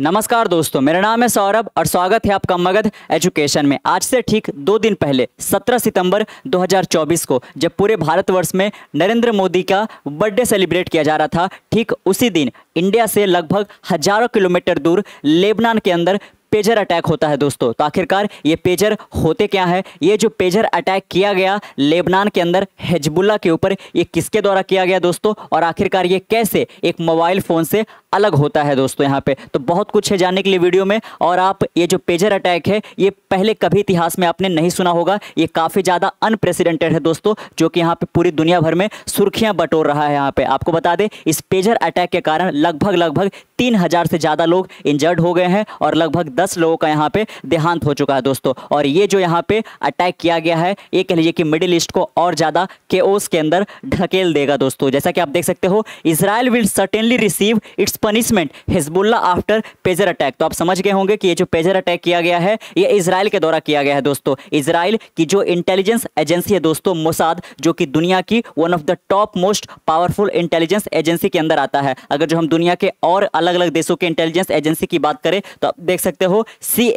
नमस्कार दोस्तों मेरा नाम है सौरभ और स्वागत है आपका मगध एजुकेशन में आज से ठीक दो दिन पहले 17 सितंबर 2024 को जब पूरे भारतवर्ष में नरेंद्र मोदी का बर्थडे सेलिब्रेट किया जा रहा था ठीक उसी दिन इंडिया से लगभग हजारों किलोमीटर दूर लेबनान के अंदर पेजर अटैक होता है दोस्तों तो आखिरकार ये पेजर होते क्या है ये जो पेजर अटैक किया गया लेबनान के अंदर हिजबुल्ला के ऊपर ये किसके द्वारा किया गया दोस्तों और आखिरकार ये कैसे एक मोबाइल फ़ोन से अलग होता है दोस्तों यहाँ पे तो बहुत कुछ है जानने के लिए वीडियो में और आप ये जो पेजर अटैक है ये पहले कभी इतिहास में आपने नहीं सुना होगा ये काफ़ी ज़्यादा अनप्रेसिडेंटेड है दोस्तों जो कि यहाँ पे पूरी दुनिया भर में सुर्खियाँ बटोर रहा है यहाँ पे आपको बता दें इस पेजर अटैक के कारण लगभग लगभग तीन हज़ार से ज़्यादा लोग इंजर्ड हो गए हैं और लगभग दस लोगों का यहाँ पर देहांत हो चुका है दोस्तों और ये जो यहाँ पर अटैक किया गया है ये कह लीजिए कि मिडिल ईस्ट को और ज़्यादा के के अंदर ढकेल देगा दोस्तों जैसा कि आप देख सकते हो Israel will certainly receive its punishment Hezbollah after pager attack तो आप समझ गए होंगे कि ये जो पेजर अटैक किया गया है ये इसराइल के द्वारा किया गया है दोस्तों इसराइल की जो इंटेलिजेंस एजेंसी है दोस्तों मोसाद जो कि दुनिया की one of the top most powerful intelligence agency के अंदर आता है अगर जो हम दुनिया के और अलग अलग देशों के इंटेलिजेंस एजेंसी की बात करें तो आप देख सकते हो सी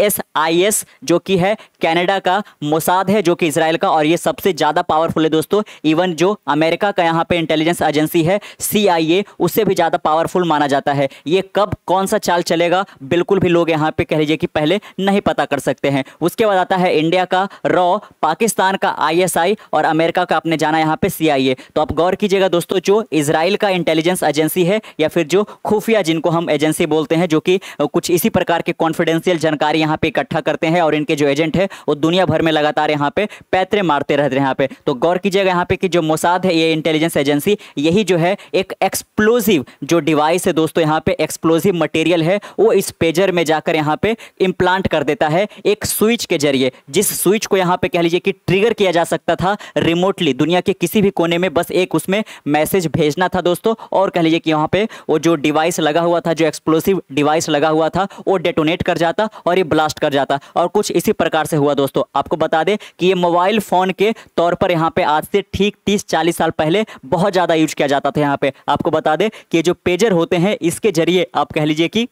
जो कि है कैनेडा का मोसाद है जो कि इसराइल का और ये सबसे ज़्यादा पावरफुल है दोस्तों इवन जो अमेरिका का यहाँ पे इंटेलिजेंस एजेंसी है सी उससे भी ज़्यादा पावरफुल माना जाता है है ये कब कौन सा चाल चलेगा बिल्कुल भी लोग यहाँ पे कह लीजिए कि पहले नहीं पता कर सकते हैं उसके बाद आता है इंडिया का रॉ पाकिस्तान का आईएसआई और अमेरिका का आपने जाना यहाँ पे सीआईए तो आप गौर कीजिएगा दोस्तों जो इसराइल का इंटेलिजेंस एजेंसी है या फिर जो खुफिया जिनको हम एजेंसी बोलते हैं जो कि कुछ इसी प्रकार के कॉन्फिडेंशियल जानकारी यहाँ पे इकट्ठा करते हैं और इनके जो एजेंट है वो दुनिया भर में लगातार यहाँ पे पैतरे मारते रहते हैं यहाँ पे तो गौर कीजिएगा यहाँ पे कि जो मोसाद है ये इंटेलिजेंस एजेंसी यही जो है एक एक्सप्लोजिव जो डिवाइस है दोस्तों यहाँ पे एक्सप्लोजिव मटेरियल है वो इस पेजर में जाकर यहाँ पे इम्प्लांट कर देता है एक स्विच के जरिए जिस स्विच को यहाँ पे कह लीजिए कि ट्रिगर किया जा सकता था रिमोटली दुनिया के किसी भी कोने में बस एक उसमें मैसेज भेजना था दोस्तों और कह लीजिए कि यहाँ पे वो जो डिवाइस लगा हुआ था जो एक्सप्लोसिव डिवाइस लगा हुआ था वो डेटोनेट कर जाता और ये ब्लास्ट कर जाता और कुछ इसी प्रकार से हुआ दोस्तों आपको बता दें कि ये मोबाइल फ़ोन के तौर पर यहाँ पे आज से ठीक तीस चालीस साल पहले बहुत ज़्यादा यूज किया जाता था यहाँ पे आपको बता दें कि जो पेजर होते हैं इसके जरिए आप कह लीजिए कि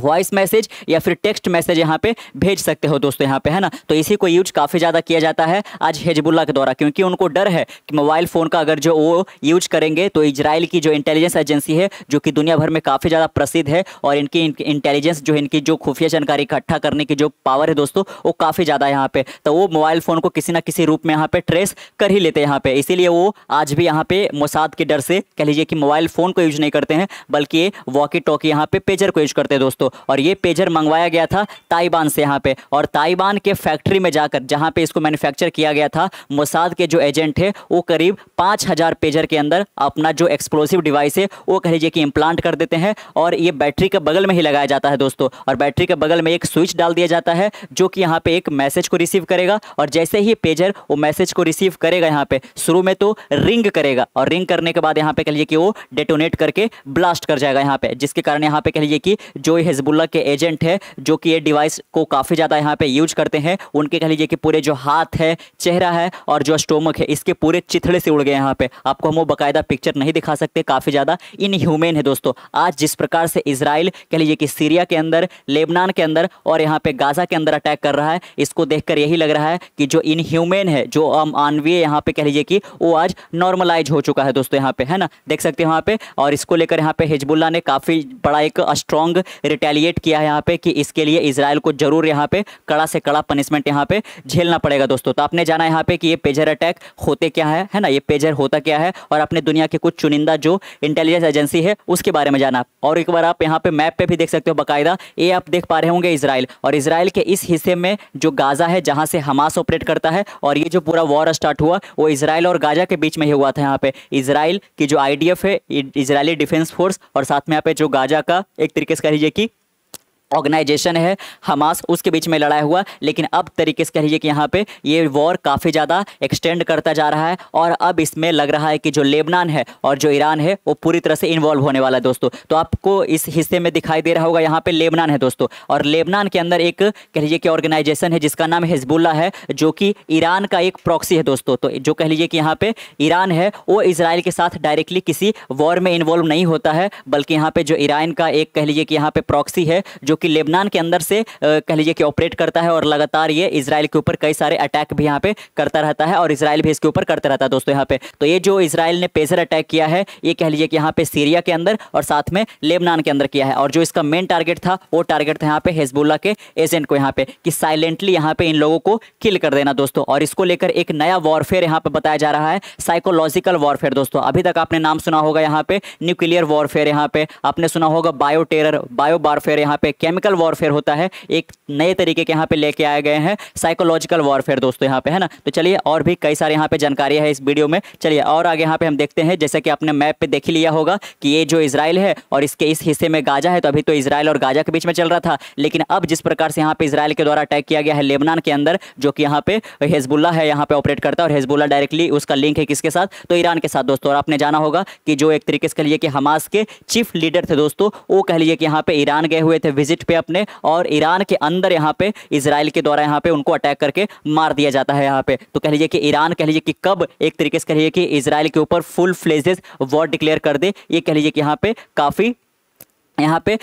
वॉइस मैसेज या फिर टेक्स्ट मैसेज यहाँ पे भेज सकते हो दोस्तों यहाँ पे है ना तो इसी को यूज काफ़ी ज़्यादा किया जाता है आज हिजबुल्ला के द्वारा क्योंकि उनको डर है कि मोबाइल फ़ोन का अगर जो वो यूज करेंगे तो इजराइल की जो इंटेलिजेंस एजेंसी है जो कि दुनिया भर में काफ़ी ज़्यादा प्रसिद्ध है और इनकी इंटेलिजेंस जो इनकी जो खुफिया जानकारी इकट्ठा करने की जो पावर है दोस्तों वो काफ़ी ज़्यादा यहाँ पर तो वो मोबाइल फ़ोन को किसी ना किसी रूप में यहाँ पर ट्रेस कर ही लेते हैं यहाँ पर इसीलिए वो आज भी यहाँ पर मोसाद के डर से कह लीजिए कि मोबाइल फ़ोन को यूज नहीं करते हैं बल्कि वॉकी टॉकी यहाँ पर पेजर को यूज करते हैं दोस्तों दोस्तों और ये पेजर मंगवाया गया था ताइबान से यहाँ पे और ताइबान के फैक्ट्री में जाकर जहाँ पे इसको मैन्युफैक्चर किया गया था मोसाद के जो एजेंट है वो करीब पाँच हज़ार पेजर के अंदर अपना जो एक्सप्लोसिव डिवाइस है वो कह लीजिए कि इम्प्लांट कर देते हैं और ये बैटरी के बगल में ही लगाया जाता है दोस्तों और बैटरी के बगल में एक स्विच डाल दिया जाता है जो कि यहाँ पे एक मैसेज को रिसीव करेगा और जैसे ही पेजर वो मैसेज को रिसीव करेगा यहाँ पे शुरू में तो रिंग करेगा और रिंग करने के बाद यहाँ पे कह लीजिए कि वो डेटोनेट करके ब्लास्ट कर जाएगा यहाँ पे जिसके कारण यहाँ पे कह लीजिए कि जो हिजबुल्ला के एजेंट है जो कि ये डिवाइस को काफ़ी ज़्यादा यहाँ पे यूज करते हैं उनके कह लीजिए कि पूरे जो हाथ है चेहरा है और जो स्टोमक है इसके पूरे चिथड़े से उड़ गए यहाँ पे आपको हम वो बाकायदा पिक्चर नहीं दिखा सकते काफ़ी ज़्यादा इनह्यूमेन है दोस्तों आज जिस प्रकार से इसराइल कह लीजिए कि सीरिया के अंदर लेबनान के अंदर और यहाँ पे गाजा के अंदर अटैक कर रहा है इसको देख यही लग रहा है कि जो इनह्यूमेन है जो मानवीय यहाँ पे कह लीजिए कि वो आज नॉर्मलाइज हो चुका है दोस्तों यहाँ पे है ना देख सकते हैं वहाँ पे और इसको लेकर यहाँ पे हिजबुल्ला ने काफ़ी बड़ा एक स्ट्रॉन्ग रिटेलिएट किया है यहाँ पे कि इसके लिए इसराइल को जरूर यहाँ पे कड़ा से कड़ा पनिशमेंट यहाँ पे झेलना पड़ेगा दोस्तों तो आपने जाना यहाँ पे कि ये पेजर अटैक होते क्या है है ना ये पेजर होता क्या है और अपने दुनिया के कुछ चुनिंदा जो इंटेलिजेंस एजेंसी है उसके बारे में जाना और एक बार आप यहाँ पे मैप पे भी देख सकते हो बाकायदा ये आप देख पा रहे होंगे इसराइल और इसराइल के इस हिस्से में जो गाजा है जहाँ से हमास ऑपरेट करता है और ये जो पूरा वॉर स्टार्ट हुआ वो इसराइल और गाजा के बीच में ही हुआ था यहाँ पे इसराइल की जो आई है इसराइली डिफेंस फोर्स और साथ में यहाँ पे जो गाजा का एक तरीके से कह लीजिए कि ऑर्गेनाइजेशन है हमास उसके बीच में लड़ाई हुआ लेकिन अब तरीके से कह लीजिए कि यहाँ पे ये वॉर काफ़ी ज़्यादा एक्सटेंड करता जा रहा है और अब इसमें लग रहा है कि जो लेबनान है और जो ईरान है वो पूरी तरह से इन्वॉल्व होने वाला है दोस्तों तो आपको इस हिस्से में दिखाई दे रहा होगा यहाँ पे लेबनान है दोस्तों और लेबनान के अंदर एक कह लीजिए कि ऑर्गेनाइजेशन है जिसका नाम हिजबुल्ला है जो कि ईरान का एक प्रॉक्सी है दोस्तों तो जो कह लीजिए कि यहाँ पर ईरान है वो इसराइल के साथ डायरेक्टली किसी वॉर में इन्वॉल्व नहीं होता है बल्कि यहाँ पर जो ईरान का एक कह लीजिए कि यहाँ पर प्रॉक्सी है जो कि लेबनान के अंदर से कह लीजिए कि ऑपरेट करता है और लगातार ये इसराइल के ऊपर कई सारे अटैक भी यहाँ पे करता रहता है और इसराइल भी इसके ऊपर करता रहता है दोस्तों यहाँ पे तो ये जो इसराइल ने पेजर अटैक किया है ये कह लीजिए कि यहाँ पे सीरिया के अंदर और साथ में लेबनान के अंदर किया है और जो इसका मेन टारगेट था वो टारगेट था यहाँ पे हेजबुल्ला के एजेंट को यहाँ पे कि साइलेंटली यहाँ पे इन लोगों को किल कर देना दोस्तों और इसको लेकर एक नया वॉरफेयर यहाँ पे बताया जा रहा है साइकोलॉजिकल वॉरफेयर दोस्तों अभी तक आपने नाम सुना होगा यहाँ पे न्यूक्लियर वॉरफेयर यहाँ पे आपने सुना होगा बायो टेरर बायो वॉरफेयर यहाँ पे क्या केमिकल वॉरफेयर होता है एक नए तरीके के यहाँ पे लेके आए गए हैं साइकोलॉजिकल वॉरफेयर दोस्तों यहाँ पे है ना तो चलिए और भी कई सारे यहाँ पे जानकारी है इस वीडियो में चलिए और आगे यहाँ पे हम देखते हैं जैसे कि आपने मैप पे देख लिया होगा कि ये जो इसराइल है और इसके इस हिस्से में गाजा है तो अभी तो इसराइल और गाजा के बीच में चल रहा था लेकिन अब जिस प्रकार से यहाँ पे इसराइल के द्वारा अटैक किया गया है लेबनान के अंदर जो कि यहाँ पे हेजबुल्ला है यहाँ पे ऑपरेट करता है और हेजबुल्ला डायरेक्टली उसका लिंक है किसके साथ तो ईरान के साथ दोस्तों और आपने जाना होगा कि जो एक तरीके से कहिए कि हमास के चीफ लीडर थे दोस्तों वो कह लिए कि यहाँ पे ईरान गए हुए थे विजिट विजिट पे अपने और ईरान के अंदर यहाँ पे इसराइल के द्वारा यहाँ पे उनको अटैक करके मार दिया जाता है यहाँ पे तो कह लीजिए कि ईरान कह लीजिए कि कब एक तरीके से कह लीजिए कि इसराइल के ऊपर फुल फ्लेजेस वॉर डिक्लेयर कर दे ये कह लीजिए कि यहाँ पे काफ़ी यहाँ पे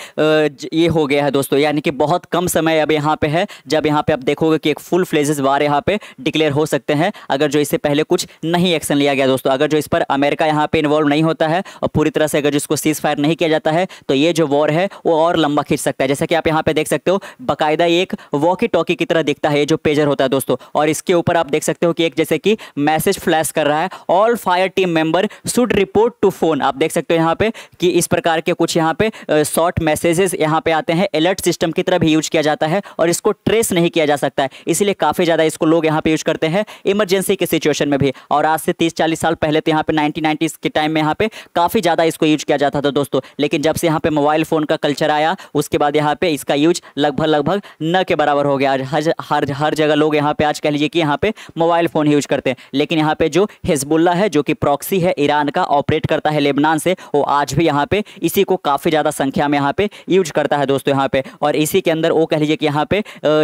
ये हो गया है दोस्तों यानी कि बहुत कम समय अब यहाँ पे है जब यहाँ पे आप देखोगे कि एक फुल फ्लेजेस वार यहाँ पे डिक्लेयर हो सकते हैं अगर जो इससे पहले कुछ नहीं एक्शन लिया गया दोस्तों अगर जो इस पर अमेरिका यहाँ पे इन्वॉल्व नहीं होता है और पूरी तरह से अगर जिसको सीज फायर नहीं किया जाता है तो ये जो वॉर है वो और लंबा खींच सकता है जैसा कि आप यहाँ पे देख सकते हो बाकायदा एक वॉकी टॉकी की तरह दिखता है ये जो पेजर होता है दोस्तों और इसके ऊपर आप देख सकते हो कि एक जैसे कि मैसेज फ्लैश कर रहा है all fire team member should report to phone आप देख सकते हो यहाँ पे कि इस प्रकार के कुछ यहाँ पे शॉर्ट मैसेजेस यहाँ पे आते हैं अलर्ट सिस्टम की तरह भी यूज किया जाता है और इसको ट्रेस नहीं किया जा सकता है इसीलिए काफ़ी ज़्यादा इसको लोग यहाँ पे यूज करते हैं इमरजेंसी के सिचुएशन में भी और आज से तीस चालीस साल पहले तो यहाँ पे नाइनटीन नाइन्टीज़ के टाइम में यहाँ पे काफ़ी ज़्यादा इसको यूज किया जाता था दोस्तों लेकिन जब से यहाँ पे मोबाइल फ़ोन का कल्चर आया उसके बाद यहाँ पे इसका यूज लगभग लगभग न के बराबर हो गया आज हर हर जगह लोग यहाँ पे आज कह लीजिए कि यहाँ पे मोबाइल फ़ोन यूज करते हैं लेकिन यहाँ पे जो हिजबुल्ला है जो कि प्रॉक्सी है ईरान का ऑपरेट करता है लेबनान से वो आज भी यहाँ पे इसी को काफ़ी ज़्यादा संख्या संख्या में यहाँ पे यूज करता है दोस्तों यहाँ पे और इसी के अंदर वो कह लीजिए कि यहाँ पे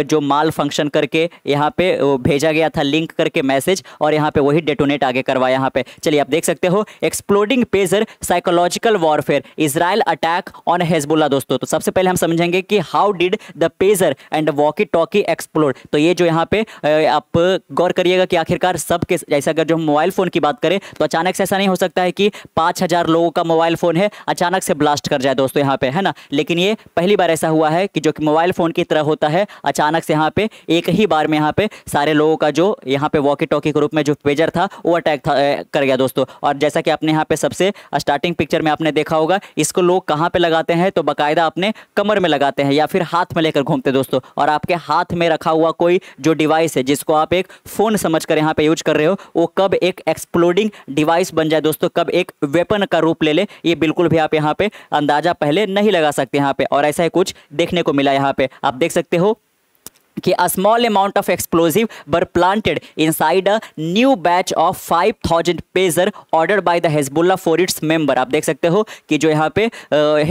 जो माल फंक्शन करके यहाँ पे भेजा गया था लिंक करके मैसेज और यहाँ पे वही डेटोनेट आगे करवाया यहाँ पे चलिए आप देख सकते हो exploding pager psychological warfare Israel attack on Hezbollah दोस्तों तो सबसे पहले हम समझेंगे कि how did the pager and walkie talkie explore तो ये जो यहाँ पे आप गौर करिएगा कि आखिरकार सब के जैसे अगर जो मोबाइल फ़ोन की बात करें तो अचानक से ऐसा नहीं हो सकता है कि पाँच हज़ार लोगों का मोबाइल फ़ोन है अचानक से ब्लास्ट कर जाए दोस्तों यहाँ पे है ना लेकिन ये पहली बार ऐसा हुआ है कि जो कि मोबाइल फ़ोन की तरह होता है अचानक से यहाँ पे एक ही बार में यहाँ पे सारे लोगों का जो यहाँ पे वॉकी टॉकी के रूप में जो पेजर था वो अटैक था ए, कर गया दोस्तों और जैसा कि आपने यहाँ पे सबसे स्टार्टिंग पिक्चर में आपने देखा होगा इसको लोग कहाँ पर लगाते हैं तो बाकायदा अपने कमर में लगाते हैं या फिर हाथ में लेकर घूमते दोस्तों और आपके हाथ में रखा हुआ कोई जो डिवाइस है जिसको आप एक फ़ोन समझ कर यहाँ पर यूज कर रहे हो वो कब एक एक्सप्लोडिंग डिवाइस बन जाए दोस्तों कब एक वेपन का रूप ले ले ये बिल्कुल भी आप यहाँ पे अंदाज़ा पहले नहीं लगा सकते यहाँ पे और ऐसा ही कुछ देखने को मिला यहाँ पे आप देख सकते हो कि a small amount of explosive were planted inside a new batch of five thousand pager order by the Hezbollah for its member आप देख सकते हो कि जो यहाँ पे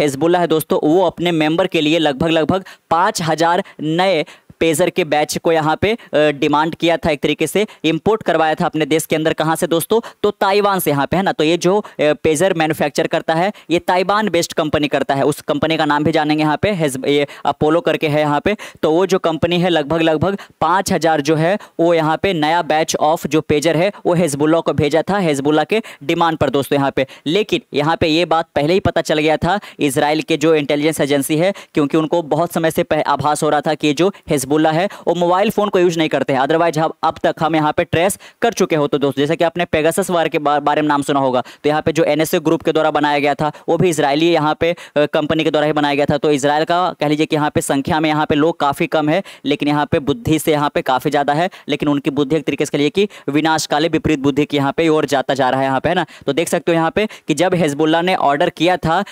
हेजबुल्ला है दोस्तों वो अपने मेंबर के लिए लगभग लगभग पाँच हज़ार नए पेजर के बैच को यहाँ पे डिमांड किया था एक तरीके से इम्पोर्ट करवाया था अपने देश के अंदर कहाँ से दोस्तों तो ताइवान से यहाँ पे है ना तो ये जो पेजर मैन्युफैक्चर करता है ये ताइवान बेस्ड कंपनी करता है उस कंपनी का नाम भी जानेंगे यहाँ पे ये अपोलो करके है यहाँ पे तो वो जो कंपनी है लगभग लगभग पाँच हज़ार जो है वो यहाँ पे नया बैच ऑफ जो पेजर है वो हेजबुल्ला को भेजा था हेजबुल्ला के डिमांड पर दोस्तों यहाँ पे लेकिन यहाँ पे ये बात पहले ही पता चल गया था इसराइल के जो इंटेलिजेंस एजेंसी है क्योंकि उनको बहुत समय से आभास हो रहा था कि जो हेजबुल्ला हिजबुल्ला है वो मोबाइल फोन को यूज नहीं करते हैं अदरवाइज हम अब तक हम यहाँ पे ट्रेस कर चुके हो तो दोस्तों जैसे कि आपने पेगासस वार के बारे में नाम सुना होगा तो यहाँ पे जो एन ग्रुप के द्वारा बनाया गया था वो भी इसराइली यहाँ पे कंपनी के द्वारा ही बनाया गया था तो इसराइल का कह लीजिए कि यहाँ पे संख्या में यहाँ पे लोग काफ़ी कम है लेकिन यहाँ पे बुद्धि से यहाँ पे काफ़ी ज़्यादा है लेकिन उनकी बुद्धि एक तरीके से कहिए कि विनाशकाली विपरीत बुद्धि की यहाँ पे और जाता जा रहा है यहाँ पे है ना तो देख सकते हो यहाँ पे कि जब हिजबुल्ला ने ऑर्डर किया था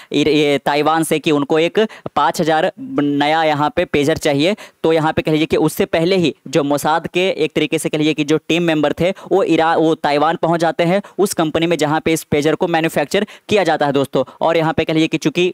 ताइवान से कि उनको एक पाँच नया यहाँ पे पेजर चाहिए तो यहाँ पे पे कह लीजिए कि उससे पहले ही जो मोसाद के एक तरीके से कह लीजिए कि जो टीम मेंबर थे वो इरा वो ताइवान पहुंच जाते हैं उस कंपनी में जहां पे इस पेजर को मैन्युफैक्चर किया जाता है दोस्तों और यहां पे कह लीजिए कि चूंकि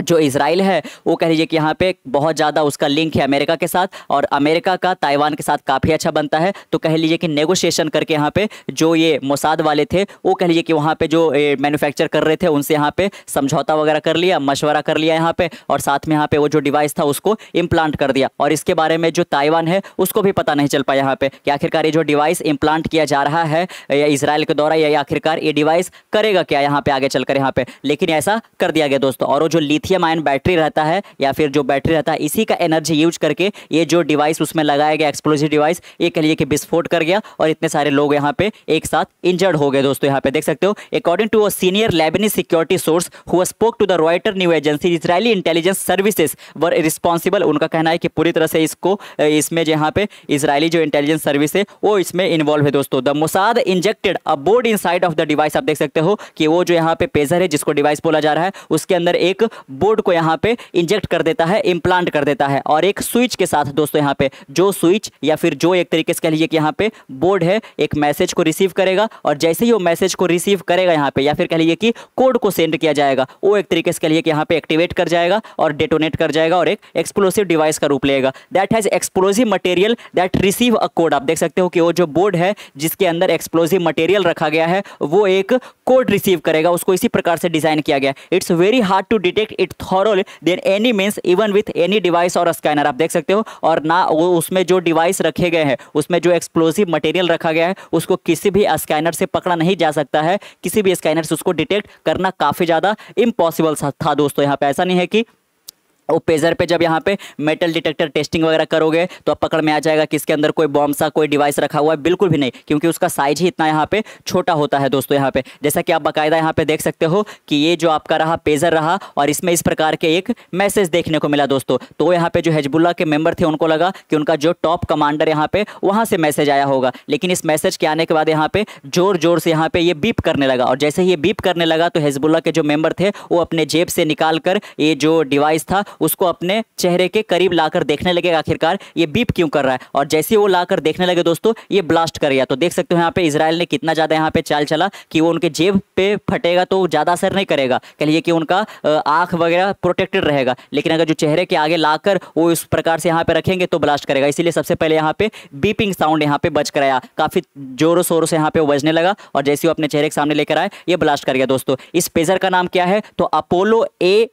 जो इसराइल है वो कह लीजिए कि यहाँ पे बहुत ज़्यादा उसका लिंक है अमेरिका के साथ और अमेरिका का ताइवान के साथ काफ़ी अच्छा बनता है तो कह लीजिए कि नेगोशिएशन करके यहाँ पे जो ये मोसाद वाले थे वो कह लीजिए कि वहाँ पे जो मैन्युफैक्चर कर रहे थे उनसे यहाँ पे समझौता वगैरह कर लिया मशवरा कर लिया यहाँ पर और साथ में यहाँ पर वो जो डिवाइस था उसको इम्प्लांट कर दिया और इसके बारे में जो ताइवान है उसको भी पता नहीं चल पाया यहाँ पर कि आखिरकार ये जो डिवाइस इम्प्लांट किया जा रहा है या इसराइल के द्वारा या आखिरकार ये डिवाइस करेगा क्या यहाँ पर आगे चल यहाँ पे लेकिन ऐसा कर दिया गया दोस्तों और वो जो ली लिथियम आयन बैटरी रहता है या फिर जो बैटरी रहता है इसी का एनर्जी यूज करके ये जो डिवाइस उसमें लगाया गया एक्सप्लोजिव डिवाइस ये कह लिए कि विस्फोट कर गया और इतने सारे लोग यहाँ पे एक साथ इंजर्ड हो गए दोस्तों यहाँ पे देख सकते हो according to a senior Lebanese security source who spoke to the Reuters news agency Israeli intelligence services were responsible उनका कहना है कि पूरी तरह से इसको इसमें जो यहाँ पे इसराइली जो इंटेलिजेंस सर्विस है वो इसमें इन्वॉल्व है दोस्तों the Mossad injected a board in of the device आप देख सकते हो कि वो जो यहाँ पे पेजर है जिसको डिवाइस बोला जा रहा है उसके अंदर एक बोर्ड को यहाँ पे इंजेक्ट कर देता है इम्प्लांट कर देता है और एक स्विच के साथ दोस्तों यहाँ पे जो स्विच या फिर जो एक तरीके से कह लीजिए कि यहाँ पे बोर्ड है एक मैसेज को रिसीव करेगा और जैसे ही वो मैसेज को रिसीव करेगा यहाँ पे या फिर कह लीजिए कि कोड को सेंड किया जाएगा वो एक तरीके से कह लीजिए कि यहाँ पे एक्टिवेट कर जाएगा और डेटोनेट कर जाएगा और एक एक्सप्लोसिव डिवाइस का रूप लेगा that has explosive material that receive a code आप देख सकते हो कि वो जो बोर्ड है जिसके अंदर एक्सप्लोजिव मटेरियल रखा गया है वो एक कोड रिसीव करेगा उसको इसी प्रकार से डिज़ाइन किया गया it's very hard to detect it through than any means even with any device or scanner आप देख सकते हो और ना वो उसमें जो डिवाइस रखे गए हैं उसमें जो एक्सप्लोजिव मटेरियल रखा गया है उसको किसी भी स्कैनर से पकड़ा नहीं जा सकता है किसी भी स्कैनर से उसको डिटेक्ट करना काफ़ी ज़्यादा इम्पॉसिबल था दोस्तों यहाँ पे ऐसा नहीं है कि वो पेजर पे जब यहाँ पे मेटल डिटेक्टर टेस्टिंग वगैरह करोगे तो आप पकड़ में आ जाएगा कि इसके अंदर कोई बॉम्ब सा कोई डिवाइस रखा हुआ है बिल्कुल भी नहीं क्योंकि उसका साइज ही इतना यहाँ पे छोटा होता है दोस्तों यहाँ पे जैसा कि आप बाकायदा यहाँ पे देख सकते हो कि ये जो आपका रहा पेजर रहा और इसमें इस प्रकार के एक मैसेज देखने को मिला दोस्तों तो यहाँ पे जो हिजबुल्ला के मेम्बर थे उनको लगा कि उनका जो टॉप कमांडर यहाँ पे वहाँ से मैसेज आया होगा लेकिन इस मैसेज के आने के बाद यहाँ पे जोर जोर से यहाँ पे ये बीप करने लगा और जैसे ही ये बीप करने लगा तो हिजबुल्ला के जो मेम्बर थे वो अपने जेब से निकाल कर ये जो डिवाइस था उसको अपने चेहरे के करीब लाकर देखने लगेगा आखिरकार ये बीप क्यों कर रहा है और जैसे वो लाकर देखने लगे दोस्तों ये ब्लास्ट कर गया तो देख सकते हो यहाँ पे इसराइल ने कितना ज़्यादा यहाँ पे चाल चला कि वो उनके जेब पे फटेगा तो ज़्यादा असर नहीं करेगा कहिए कि उनका आंख वगैरह प्रोटेक्टेड रहेगा लेकिन अगर जो चेहरे के आगे लाकर वो इस प्रकार से यहाँ पे रखेंगे तो ब्लास्ट करेगा इसीलिए सबसे पहले यहाँ पे बीपिंग साउंड यहाँ पे बच कराया काफ़ी जोरों शोरों से यहाँ पे बजने लगा और जैसे वो अपने चेहरे के सामने लेकर आए ये ब्लास्ट कर गया दोस्तों इस पेजर का नाम क्या है तो Apollo A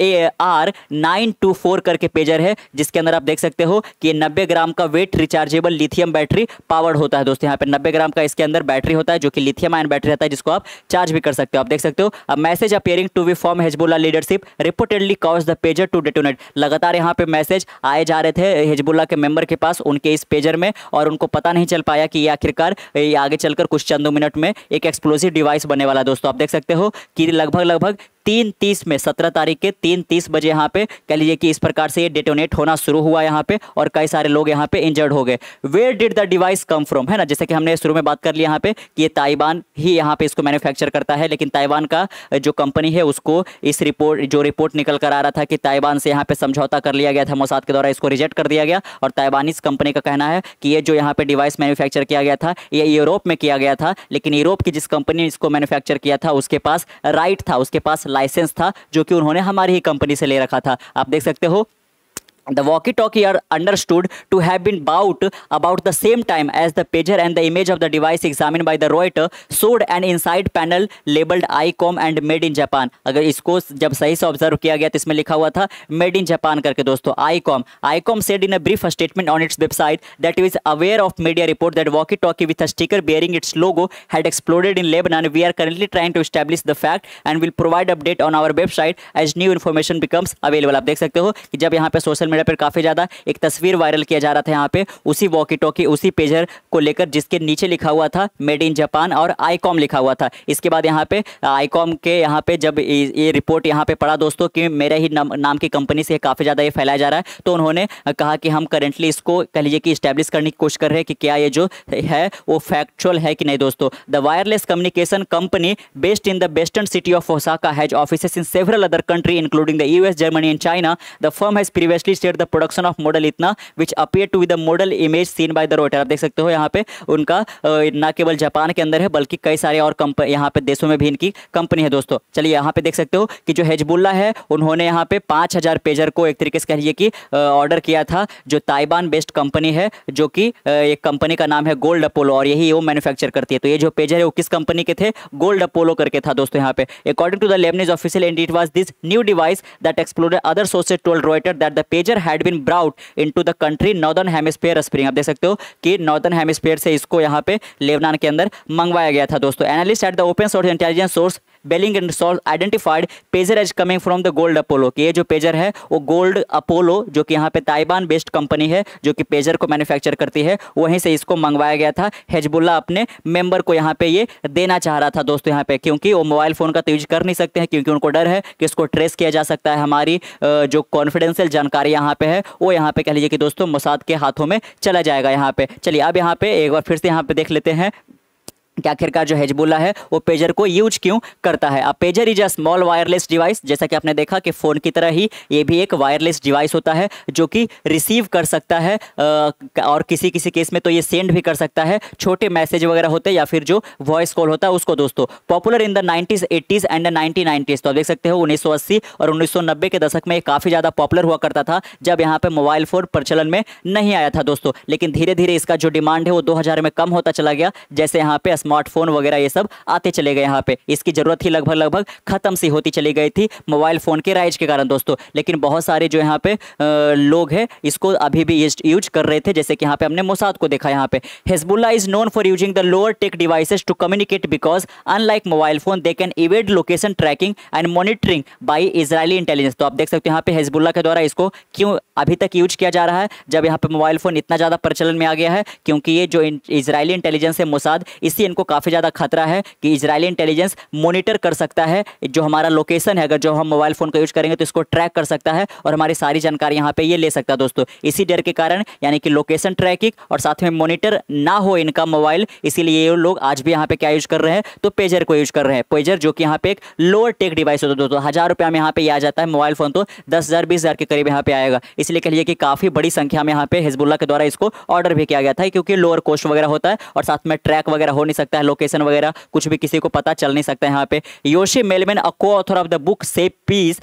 A R nine two four करके पेजर है जिसके अंदर आप देख सकते हो कि नब्बे ग्राम का weight rechargeable lithium battery powered होता है दोस्तों यहाँ पे नब्बे ग्राम का इसके अंदर बैटरी होता है जो कि लिथियम आयन बैटरी रहता है जिसको आप चार्ज भी कर सकते हो आप देख सकते हो अब message appearing to be from Hezbollah leadership reportedly cause the pager to detonate लगातार यहाँ पे मैसेज आए जा रहे थे हिजबुल्ला के मेंबर के पास उनके इस पेजर में और उनको पता नहीं चल पाया कि ये आखिरकार आगे चलकर कुछ चंदों मिनट में एक एक्सप्लोसिव डिवाइस बनने वाला दोस्तों आप देख सकते हो कि लगभग लगभग तीन तीस में सत्रह तारीख के तीन तीस बजे यहाँ पे कह लीजिए कि इस प्रकार से ये डेटोनेट होना शुरू हुआ यहाँ पे और कई सारे लोग यहाँ पे इंजर्ड हो गए where did the device come from है ना जैसे कि हमने शुरू में बात कर ली यहाँ पे कि ये ताइवान ही यहाँ पे इसको मैन्युफैक्चर करता है लेकिन ताइवान का जो कंपनी है उसको इस रिपोर्ट जो रिपोर्ट निकल कर आ रहा था कि ताइवान से यहाँ पे समझौता कर लिया गया था मोसाद के द्वारा इसको रिजेक्ट कर दिया गया और ताइवान कंपनी का कहना है कि ये जो यहाँ पे डिवाइस मैन्युफैक्चर किया गया था ये यूरोप में किया गया था लेकिन यूरोप की जिस कंपनी ने इसको मैन्युफैक्चर किया था उसके पास राइट था उसके पास लाइसेंस था जो कि उन्होंने हमारी ही कंपनी से ले रखा था आप देख सकते हो The walkie-talkie are understood to have been bought about the same time as the pager and the image of the device examined by the Reuters showed an inside panel labeled ICOM and Made in Japan. अगर इसको जब सही से observe किया गया तो इसमें लिखा हुआ था Made in Japan करके दोस्तों ICOM. ICOM said in a brief statement on its website that it is aware of media report that walkie-talkie with a sticker bearing its logo had exploded in Lebanon. We are currently trying to establish the fact and will provide update on our website as new information becomes available. आप देख सकते हो कि जब यहाँ पे social media पर काफ़ी ज़्यादा एक तस्वीर वायरल किया जा रहा था यहाँ पे उसी वॉकी टॉकी उसी पेजर को लेकर जिसके नीचे लिखा हुआ था मेड इन जापान और आईकॉम लिखा हुआ था इसके बाद यहाँ पे आईकॉम के यहाँ पे जब ये रिपोर्ट यहाँ पे पड़ा दोस्तों कि मेरे ही नाम, नाम की कंपनी से काफ़ी ज़्यादा ये फैलाया जा रहा है तो उन्होंने कहा कि हम करेंटली इसको कह लीजिए कि इस्टेब्लिश करने की कोशिश कर रहे हैं कि क्या ये जो है वो फैक्चुअल है कि नहीं दोस्तों the wireless communication company based in the western city of Osaka has office in several other country including the US Germany and China the firm has previously state the production of model इतना which appear to with model image seen by the Reuters आप देख सकते हो यहाँ पे उनका ना केवल जापान के अंदर है बल्कि कई सारे और कंपनी यहाँ पे देशों में भी इनकी कंपनी है दोस्तों चलिए यहाँ पे देख सकते हो कि जो हेजबुल्ला है उन्होंने यहाँ पे पाँच पेजर को एक तरीके से कह लीजिए कि ऑर्डर किया था जो ताइबान बेस्ड कंपनी है जो कि एक कंपनी का नाम है गोल्ड अपोलो और यही वो मैन्युफैक्चर करती है तो ये जो पेजर है वो किस कंपनी के थे गोल्ड अपोलो करके था दोस्तों यहाँ पे according to the Lebanese official and it was this new device that explore other sources told Reuters that the pager major had been brought to the country northern hemisphere spring आप देख सकते हो कि नॉर्दर्न हेमिस्फेयर से इसको यहाँ पे Lebanon के अंदर मंगवाया गया था दोस्तों analyst at the open source intelligence source Belling and Sauls identified pager as coming from the gold Apollo कि ये जो पेजर है वो गोल्ड अपोलो जो कि यहाँ पे ताइबान बेस्ड कंपनी है जो कि पेजर को मैन्युफैक्चर करती है वहीं से इसको मंगवाया गया था हेजबुल्ला अपने मेंबर को यहाँ पे ये देना चाह रहा था दोस्तों यहाँ पे क्योंकि वो मोबाइल फ़ोन का तो यूज कर नहीं सकते हैं क्योंकि उनको डर है कि इसको ट्रेस किया जा सकता है हमारी जो कॉन्फिडेंशियल जानकारी यहाँ पे है वो यहाँ पे कह लीजिए कि दोस्तों मुसाद के हाथों में चला जाएगा यहाँ पे चलिए अब यहाँ पे एक बार फिर से यहाँ पे देख लेते हैं कि आखिरकार जो हेजबुल्ला है वो पेजर को यूज क्यों करता है अब pager is a small wireless device जैसा कि आपने देखा कि फ़ोन की तरह ही ये भी एक वायरलेस डिवाइस होता है जो कि रिसीव कर सकता है और किसी किसी केस में तो ये सेंड भी कर सकता है छोटे मैसेज वगैरह होते हैं या फिर जो वॉइस कॉल होता है उसको दोस्तों popular in the nineties eighties and nineteen nineties तो आप देख सकते हो उन्नीस और उन्नीस के दशक में काफ़ी ज़्यादा पॉपुलर हुआ करता था जब यहाँ पर मोबाइल फ़ोन प्रचलन में नहीं आया था दोस्तों लेकिन धीरे धीरे इसका जो डिमांड है वो दो में कम होता चला गया जैसे यहाँ पर स्मार्टफोन वगैरह ये सब आते चले गए यहाँ पे इसकी ज़रूरत ही लगभग लगभग ख़त्म सी होती चली गई थी मोबाइल फ़ोन के राइज के कारण दोस्तों लेकिन बहुत सारे जो यहाँ पे लोग हैं इसको अभी भी यूज कर रहे थे जैसे कि यहाँ पे हमने मोसाद को देखा यहाँ पे Hezbollah is known for using the lower tech devices to communicate because unlike mobile phone they can evade location tracking and monitoring by Israeli intelligence तो आप देख सकते हो यहाँ पे हेजबुल्ला के द्वारा इसको क्यों अभी तक यूज किया जा रहा है जब यहाँ पे मोबाइल फ़ोन इतना ज़्यादा प्रचलन में आ गया है क्योंकि ये जो इसराइली इंटेलिजेंस है मोसाद इसी लोकेशन को काफ़ी ज़्यादा खतरा है कि इसराइली इंटेलिजेंस मोनिटर कर सकता है जो हमारा लोकेशन है अगर जो हम मोबाइल फ़ोन का यूज़ करेंगे तो इसको ट्रैक कर सकता है और हमारी सारी जानकारी यहाँ पर ये ले सकता है दोस्तों इसी डर के कारण यानी कि लोकेशन ट्रैकिंग और साथ में मोनिटर ना हो इनका मोबाइल इसीलिए ये लोग आज भी यहाँ पर क्या यूज कर रहे हैं तो पेजर को यूज कर रहे हैं पेजर जो कि यहाँ पर एक लोअर टेक डिवाइस होता है दोस्तों हज़ार रुपये में यहाँ पर आ जाता है मोबाइल फ़ोन तो दस हज़ार बीस हज़ार के करीब यहाँ पर आएगा इसलिए कहिए कि काफ़ी बड़ी संख्या में यहाँ पर हिजबुल्ला के द्वारा इसको ऑर्डर भी किया गया था क्योंकि लोअर कोस्ट वगैरह होता है और साथ में ट्रैक वगैरह हो नहीं सकता है लोकेशन वगैरह कुछ भी किसी को पता चल नहीं सकता है यहाँ पे Yoshi Melman a co author of the book safe peace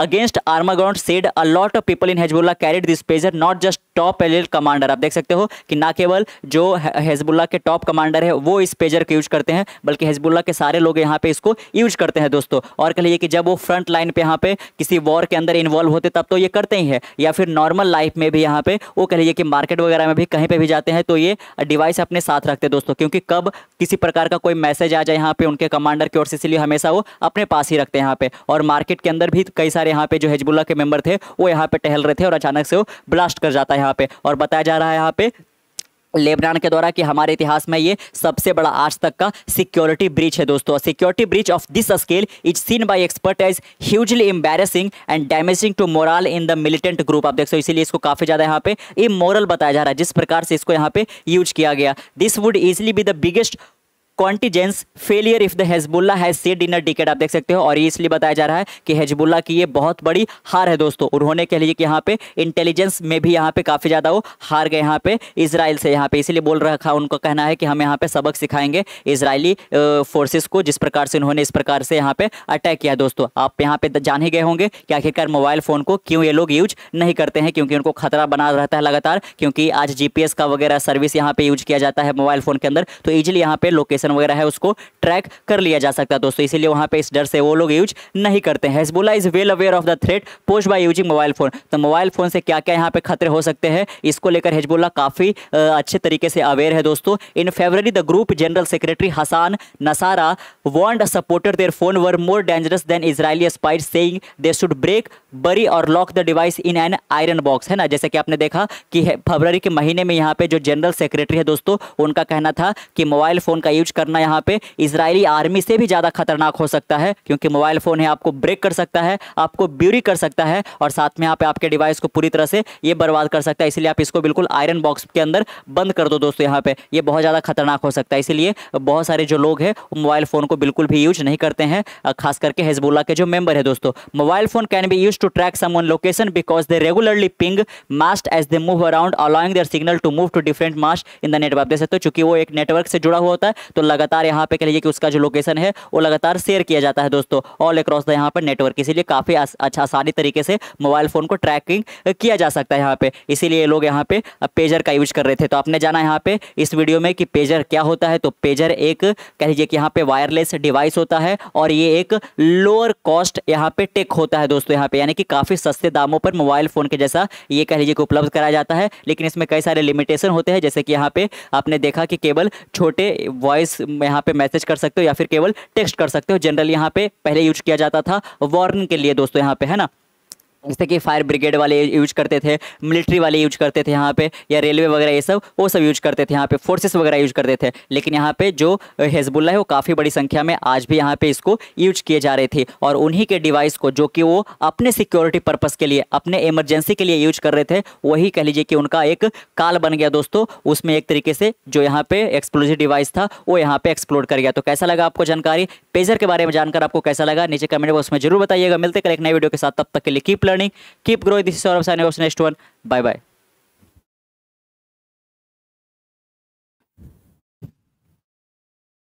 against ground said a lot of people in Hezbollah carried this pager not just top level commander आप देख सकते हो कि ना केवल जो हेजबुल्ला के टॉप कमांडर है वो इस पेजर को यूज करते हैं बल्कि हेजबुल्ला के सारे लोग यहाँ पे इसको यूज करते हैं दोस्तों और कहिए कि जब वो फ्रंट लाइन पे यहाँ पे किसी वॉर के अंदर इन्वॉल्व होते तब तो ये करते ही है या फिर नॉर्मल लाइफ में भी यहाँ पे वो कहिए कि मार्केट वगैरह में भी कहीं पर भी जाते हैं तो ये डिवाइस अपने साथ रखते हैं दोस्तों क्योंकि कब किसी प्रकार का कोई मैसेज आ जाए यहाँ पे उनके कमांडर की ओर से इसलिए हमेशा वो अपने पास ही रखते हैं यहाँ पे और मार्केट के अंदर भी कई सारे सारे यहाँ पे जो हिजबुल्ला के मेंबर थे वो यहाँ पे टहल रहे थे और अचानक से वो ब्लास्ट कर जाता है यहाँ पे और बताया जा रहा है यहाँ पे लेबनान के द्वारा कि हमारे इतिहास में ये सबसे बड़ा आज तक का सिक्योरिटी ब्रीच है दोस्तों security breach of this scale is seen by expert as hugely embarrassing and damaging to morale in the militant group आप देख सकते हो इसीलिए इसको काफी ज्यादा यहाँ पे इमोरल बताया जा रहा है जिस प्रकार से इसको यहाँ पे यूज किया गया this would easily be the biggest counterintelligence failure if the Hezbollah has said in a decade आप देख सकते हो और ये इसलिए बताया जा रहा है कि हेजबुल्ला की ये बहुत बड़ी हार है दोस्तों उन्होंने कह लीजिए कि यहाँ पे इंटेलिजेंस में भी यहाँ पे काफ़ी ज़्यादा वो हार गए यहाँ पे इसराइल से यहाँ पे इसलिए बोल रहा था उनका कहना है कि हम यहाँ पे सबक सिखाएंगे इसराइली फोर्सेस को जिस प्रकार से उन्होंने इस प्रकार से यहाँ पे अटैक किया दोस्तों आप यहाँ पे जान ही गए होंगे कि आखिरकार मोबाइल फ़ोन को क्यों ये लोग यूज नहीं करते हैं क्योंकि उनको खतरा बना रहता है लगातार क्योंकि आज जीपीएस का वगैरह सर्विस यहाँ पे यूज किया जाता है मोबाइल फ़ोन के अंदर तो ईजिली यहाँ पे लोकेशन लोकेशन वगैरह है उसको ट्रैक कर लिया जा सकता है दोस्तों इसीलिए वहाँ पे इस डर से वो लोग यूज नहीं करते हैं Hezbollah is well aware of the threat posed by using mobile phone तो मोबाइल फोन से क्या क्या यहाँ पे खतरे हो सकते हैं इसको लेकर हेजबुल्ला काफ़ी अच्छे तरीके से अवेयर है दोस्तों in February the group general secretary Hassan Nasrallah warned supported their phone were more dangerous than Israeli spies saying they should break bury or lock the device in an iron box है ना जैसे कि आपने देखा कि फरवरी के महीने में यहाँ पे जो जनरल सेक्रेटरी है दोस्तों उनका कहना था कि मोबाइल फ़ोन का यूज करना यहाँ पे इसराइली आर्मी से भी ज़्यादा खतरनाक हो सकता है क्योंकि मोबाइल फ़ोन है आपको ब्रेक कर सकता है आपको ब्यूरी कर सकता है और साथ में यहाँ पे आपके डिवाइस को पूरी तरह से ये बर्बाद कर सकता है इसलिए आप इसको बिल्कुल आयरन बॉक्स के अंदर बंद कर दो दोस्तों यहाँ पर ये बहुत ज़्यादा खतरनाक हो सकता है इसीलिए बहुत सारे जो लोग हैं मोबाइल फ़ोन को बिल्कुल भी यूज नहीं करते हैं खास करके हेजबुल्ला के जो मेम्बर है दोस्तों mobile phone can be use to track someone location because they regularly ping mast as they move around allowing their signal to move to different mast in the network जैसे तो चूंकि वो एक network से जुड़ा हुआ होता है तो तो लगातार यहाँ पे कह लीजिए कि उसका जो लोकेशन है वो लगातार शेयर किया जाता है दोस्तों ऑल अक्रॉस द यहाँ पर नेटवर्क इसीलिए काफ़ी अच्छा आसानी तरीके से मोबाइल फ़ोन को ट्रैकिंग किया जा सकता है यहाँ पर इसीलिए लोग यहाँ पर पेजर का यूज कर रहे थे तो आपने जाना यहाँ पे इस वीडियो में कि पेजर क्या होता है तो पेजर एक कह लीजिए कि यहाँ पर वायरलेस डिवाइस होता है और ये एक लोअर कॉस्ट यहाँ पर टेक होता है दोस्तों यहाँ पर यानी कि काफ़ी सस्ते दामों पर मोबाइल फ़ोन के जैसा ये कह लीजिए कि उपलब्ध कराया जाता है लेकिन इसमें कई सारे लिमिटेशन होते हैं जैसे कि यहाँ पे आपने देखा कि केवल छोटे वॉइस एस यहाँ पे मैसेज कर सकते हो या फिर केवल टेक्स्ट कर सकते हो जनरल यहाँ पे पहले यूज किया जाता था वार्न के लिए दोस्तों यहाँ पे है ना जैसे कि फायर ब्रिगेड वाले यूज करते थे मिलिट्री वाले यूज करते थे यहाँ पे या रेलवे वगैरह ये सब वो सब यूज करते थे यहाँ पे फोर्सेस वगैरह यूज करते थे लेकिन यहाँ पे जो हेजबुल्ला है वो काफ़ी बड़ी संख्या में आज भी यहाँ पे इसको यूज किए जा रहे थे और उन्हीं के डिवाइस को जो कि वो अपने सिक्योरिटी पर्पज़ के लिए अपने इमरजेंसी के लिए यूज कर रहे थे वही कह लीजिए कि उनका एक काल बन गया दोस्तों उसमें एक तरीके से जो यहाँ पे एक्सप्लोजिव डिवाइस था वो यहाँ पर एक्सप्लोर कर गया तो कैसा लगा आपको जानकारी पेजर के बारे में जानकर आपको कैसा लगा नीचे कमेंट बॉक्स में जरूर बताइएगा मिलते कल एक नए वीडियो के साथ तब तक के लिए की learning keep growing this is Saurabh signing off next one bye bye